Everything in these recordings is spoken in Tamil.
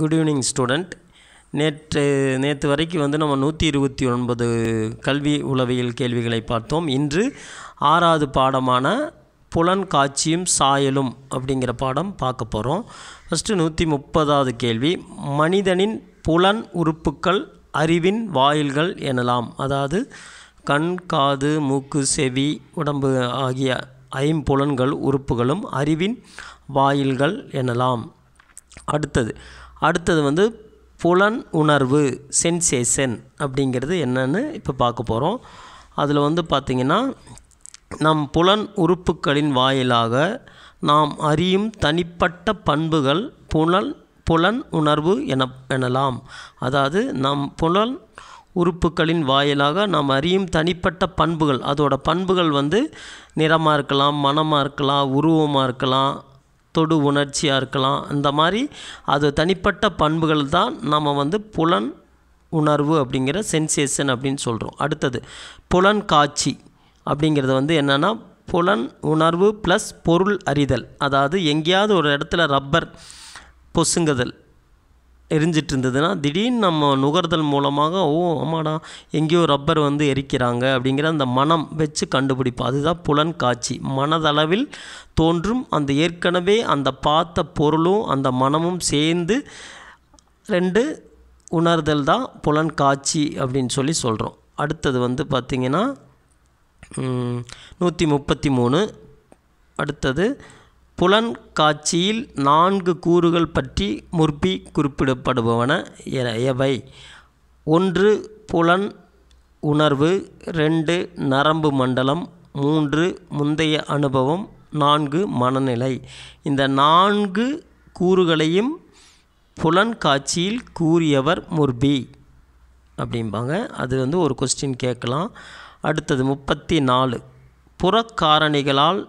குட் ஈவினிங் ஸ்டூடெண்ட் நேற்று நேற்று வரைக்கும் வந்து நம்ம நூற்றி இருபத்தி ஒன்பது கல்வி உளவியல் கேள்விகளை பார்த்தோம் இன்று ஆறாவது பாடமான புலன் காட்சியும் சாயலும் அப்படிங்கிற பாடம் பார்க்க போகிறோம் ஃபஸ்ட்டு நூற்றி முப்பதாவது கேள்வி மனிதனின் புலன் உறுப்புக்கள் அறிவின் வாயில்கள் எனலாம் அதாவது கண் காது மூக்கு செவி உடம்பு ஆகிய ஐம்புலன்கள் உறுப்புகளும் அறிவின் வாயில்கள் எனலாம் அடுத்தது அடுத்தது வந்து புலன் உணர்வு சென்சேஷன் அப்படிங்கிறது என்னன்னு இப்போ பார்க்க போகிறோம் அதில் வந்து பார்த்திங்கன்னா நம் புலன் உறுப்புகளின் வாயிலாக நாம் அறியும் தனிப்பட்ட பண்புகள் புலன் புலன் உணர்வு என எனலாம் அதாவது நம் புலன் உறுப்புகளின் வாயிலாக நாம் அறியும் தனிப்பட்ட பண்புகள் அதோட பண்புகள் வந்து நிறமாக இருக்கலாம் மனமாக இருக்கலாம் உருவமாக இருக்கலாம் தொடு உணர்ச்சியாக இருக்கலாம் இந்த மாதிரி அது தனிப்பட்ட பண்புகள் தான் நம்ம வந்து புலன் உணர்வு அப்படிங்கிற சென்சேஷன் அப்படின்னு சொல்கிறோம் அடுத்தது புலன் காட்சி அப்படிங்கிறது வந்து என்னென்னா புலன் உணர்வு ப்ளஸ் பொருள் அறிதல் அதாவது எங்கேயாவது ஒரு இடத்துல ரப்பர் பொசுங்குதல் எரிஞ்சிட்டு இருந்ததுன்னா திடீர்னு நம்ம நுகர்தல் மூலமாக ஓ ஆமாடா எங்கேயோ ரப்பர் வந்து எரிக்கிறாங்க அப்படிங்கிற அந்த மனம் வச்சு கண்டுபிடிப்போம் அதுதான் புலன் காட்சி மனதளவில் தோன்றும் அந்த ஏற்கனவே அந்த பார்த்த பொருளும் அந்த மனமும் சேர்ந்து ரெண்டு உணர்தல் தான் புலன் காட்சி அப்படின்னு சொல்லி சொல்கிறோம் அடுத்தது வந்து பார்த்திங்கன்னா நூற்றி முப்பத்தி மூணு அடுத்தது புலன் காட்சியில் நான்கு கூறுகள் பற்றி முற்பி குறிப்பிடப்படுபவன எவை ஒன்று புலன் உணர்வு ரெண்டு நரம்பு மண்டலம் மூன்று முந்தைய அனுபவம் நான்கு மனநிலை இந்த நான்கு கூறுகளையும் புலன் காட்சியில் கூறியவர் முர்பி அப்படிம்பாங்க அது வந்து ஒரு கொஸ்டின் கேட்கலாம் அடுத்தது முப்பத்தி நாலு புறக்காரணிகளால்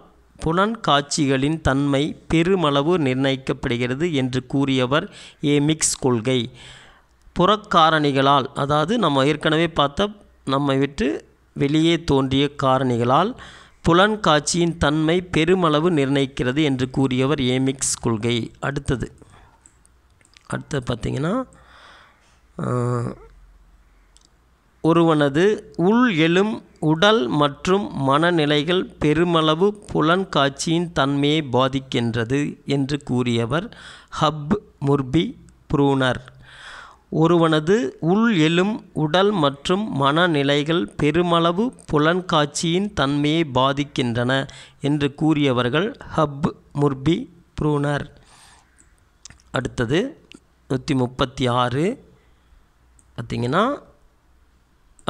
புலன்காட்சிகளின் தன்மை பெருமளவு நிர்ணயிக்கப்படுகிறது என்று கூறியவர் ஏமிக்ஸ் கொள்கை புறக்காரணிகளால் அதாவது நம்ம ஏற்கனவே பார்த்த நம்மை விட்டு வெளியே தோன்றிய காரணிகளால் புலன்காட்சியின் தன்மை பெருமளவு நிர்ணயிக்கிறது என்று கூறியவர் ஏமிக்ஸ் கொள்கை அடுத்தது அடுத்தது பார்த்திங்கன்னா ஒருவனது உள் எழும் உடல் மற்றும் மனநிலைகள் பெருமளவு புலன் காட்சியின் தன்மையை பாதிக்கின்றது என்று கூறியவர் ஹப் முர்பி புரூனர் ஒருவனது உள் எழும் உடல் மற்றும் மனநிலைகள் பெருமளவு புலன்காட்சியின் தன்மையை பாதிக்கின்றன என்று கூறியவர்கள் ஹப் முர்பி புரூனர் அடுத்தது நூற்றி முப்பத்தி ஆறு பார்த்திங்கன்னா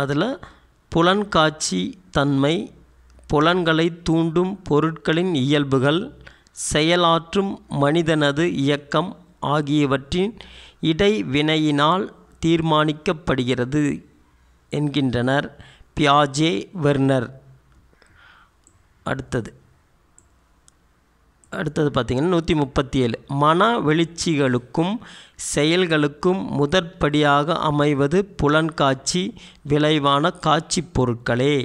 அதில் புலன்காட்சி தன்மை புலன்களை தூண்டும் பொருட்களின் இயல்புகள் செயலாற்றும் மனிதனது இயக்கம் ஆகியவற்றின் இடைவினையினால் தீர்மானிக்கப்படுகிறது என்கின்றனர் பியாஜே வெர்னர் அடுத்தது அடுத்தது பார்த்திங்கன்னா நூற்றி முப்பத்தி ஏழு மன வெளிச்சிகளுக்கும் செயல்களுக்கும் முதற்படியாக அமைவது புலன்காட்சி விளைவான காட்சி பொருட்களே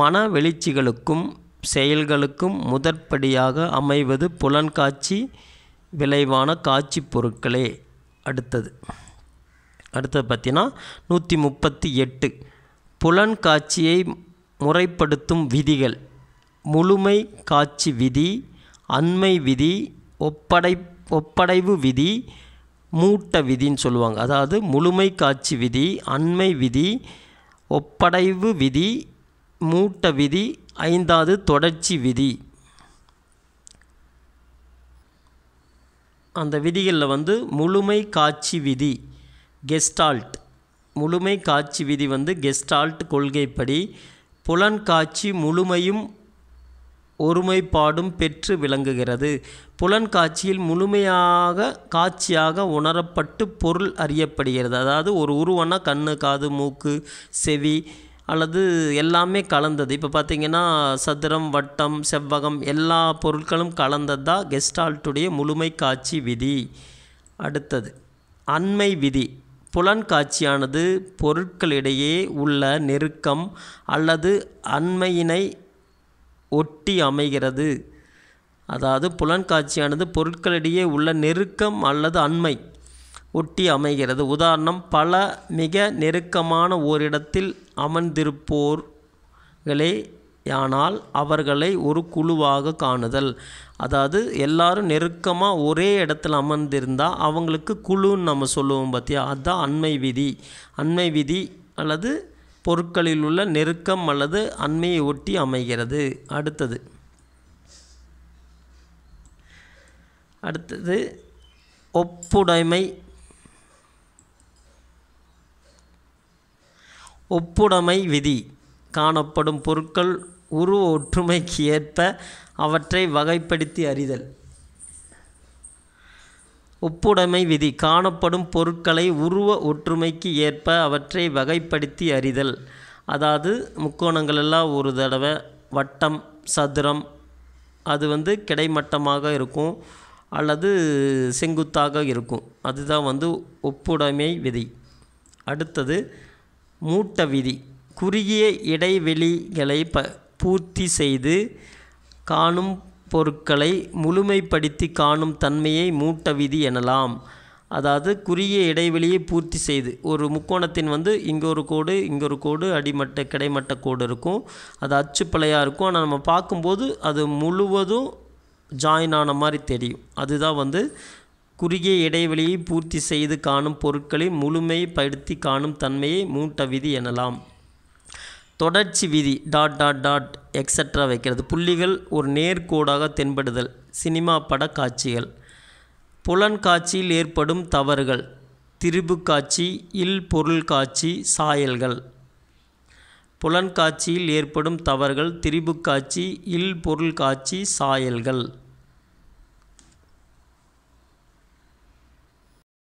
மன வெளிச்சிகளுக்கும் செயல்களுக்கும் முதற்படியாக அமைவது புலன்காட்சி விளைவான காட்சி பொருட்களே அடுத்தது அடுத்தது பார்த்தீங்கன்னா நூற்றி முப்பத்தி எட்டு புலன்காட்சியை முறைப்படுத்தும் விதிகள் முழுமை காட்சி விதி அண்மை விதி ஒப்படை ஒப்படைவு விதி மூட்ட விதின்னு சொல்லுவாங்க அதாவது முழுமை காட்சி விதி அண்மை விதி ஒப்படைவு விதி மூட்ட விதி ஐந்தாவது தொடர்ச்சி விதி அந்த விதிகளில் வந்து முழுமை காட்சி விதி கெஸ்டால்ட் முழுமை காட்சி விதி வந்து கெஸ்டால்ட் கொள்கைப்படி புலன் காட்சி முழுமையும் ஒருமைப்பாடும் பெற்று விளங்குகிறது புலன் காட்சியில் முழுமையாக காட்சியாக உணரப்பட்டு பொருள் அறியப்படுகிறது அதாவது ஒரு உருவனா கண்ணு காது மூக்கு செவி அல்லது எல்லாமே கலந்தது இப்போ பார்த்திங்கன்னா சதுரம் வட்டம் செவ்வகம் எல்லா பொருட்களும் கலந்தது தான் கெஸ்டால்ட்டுடைய முழுமை காட்சி விதி அடுத்தது அண்மை விதி புலன் காட்சியானது பொருட்களிடையே உள்ள நெருக்கம் அல்லது அண்மையினை ஒட்டி அமைகிறது அதாவது புலன்காட்சியானது பொருட்களிடையே உள்ள நெருக்கம் அல்லது அண்மை ஒட்டி அமைகிறது உதாரணம் பல மிக நெருக்கமான ஓரிடத்தில் அமர்ந்திருப்போர்களே ஆனால் அவர்களை ஒரு குழுவாக காணுதல் அதாவது எல்லாரும் நெருக்கமாக ஒரே இடத்துல அமர்ந்திருந்தால் அவங்களுக்கு குழுன்னு நம்ம சொல்லுவோம் பார்த்தியா அதுதான் அண்மை விதி அண்மை விதி அல்லது பொருட்களில் உள்ள நெருக்கம் அல்லது அண்மையை ஒட்டி அமைகிறது அடுத்தது அடுத்தது ஒப்புடைமை ஒப்புடைமை விதி காணப்படும் பொருட்கள் உருவ ஒற்றுமைக்கு ஏற்ப அவற்றை வகைப்படுத்தி அறிதல் ஒப்புடைமை விதி காணப்படும் பொருட்களை உருவ ஒற்றுமைக்கு ஏற்ப அவற்றை வகைப்படுத்தி அறிதல் அதாவது முக்கோணங்கள் எல்லாம் ஒரு தடவை வட்டம் சதுரம் அது வந்து கிடைமட்டமாக இருக்கும் அல்லது செங்குத்தாக இருக்கும் அதுதான் வந்து ஒப்புடைமை விதி அடுத்தது மூட்ட விதி குறுகிய இடைவெளிகளை ப பூர்த்தி செய்து காணும் பொருட்களை முழுமைப்படுத்தி காணும் தன்மையை மூட்ட விதி எனலாம் அதாவது குறுகிய இடைவெளியை பூர்த்தி செய்து ஒரு முக்கோணத்தின் வந்து இங்கே ஒரு கோடு இங்கே ஒரு கோடு அடிமட்ட கிடைமட்ட கோடு இருக்கும் அது அச்சுப்பலையாக இருக்கும் ஆனால் நம்ம பார்க்கும்போது அது முழுவதும் ஜாயின் ஆன மாதிரி தெரியும் அதுதான் வந்து குறுகிய இடைவெளியை பூர்த்தி செய்து காணும் பொருட்களை முழுமை படுத்தி காணும் தன்மையை மூட்ட விதி எனலாம் தொடர்ச்சி விதி டாட் டாட் டாட் எக்ஸட்ரா வைக்கிறது புள்ளிகள் ஒரு நேர்கோடாக தென்படுதல் சினிமா பட காட்சிகள் புலன் காட்சியில் ஏற்படும் தவறுகள் திரிபு காட்சி இல் பொருள் காட்சி சாயல்கள் புலன் காட்சியில் ஏற்படும் தவறுகள் திரிபு காட்சி இல் பொருள் காட்சி சாயல்கள்